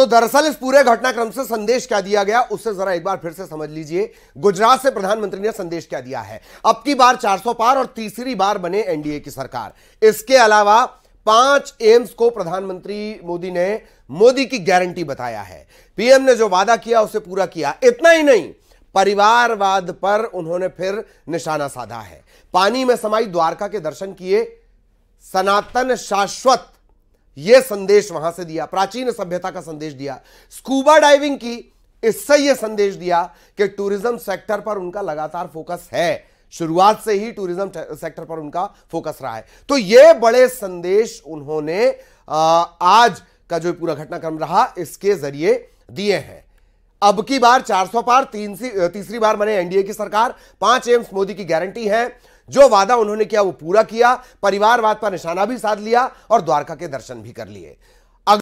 तो दरअसल इस पूरे घटनाक्रम से संदेश क्या दिया गया उससे जरा एक बार फिर से समझ लीजिए गुजरात से प्रधानमंत्री ने संदेश क्या दिया है अब की बार 400 पार और तीसरी बार बने एनडीए की सरकार इसके अलावा पांच एम्स को प्रधानमंत्री मोदी ने मोदी की गारंटी बताया है पीएम ने जो वादा किया उसे पूरा किया इतना ही नहीं परिवारवाद पर उन्होंने फिर निशाना साधा है पानी में समाई द्वारका के दर्शन किए सनातन शाश्वत यह संदेश वहां से दिया प्राचीन सभ्यता का संदेश दिया स्कूबा डाइविंग की इससे यह संदेश दिया कि टूरिज्म सेक्टर पर उनका लगातार फोकस है शुरुआत से ही टूरिज्म सेक्टर पर उनका फोकस रहा है तो ये बड़े संदेश उन्होंने आज का जो पूरा घटनाक्रम रहा इसके जरिए दिए हैं अब की बार 400 पार तीन तीसरी बार मैंने एनडीए की सरकार पांच एम्स मोदी की गारंटी है जो वादा उन्होंने किया वो पूरा किया परिवारवाद पर निशाना भी साध लिया और द्वारका के दर्शन भी कर लिए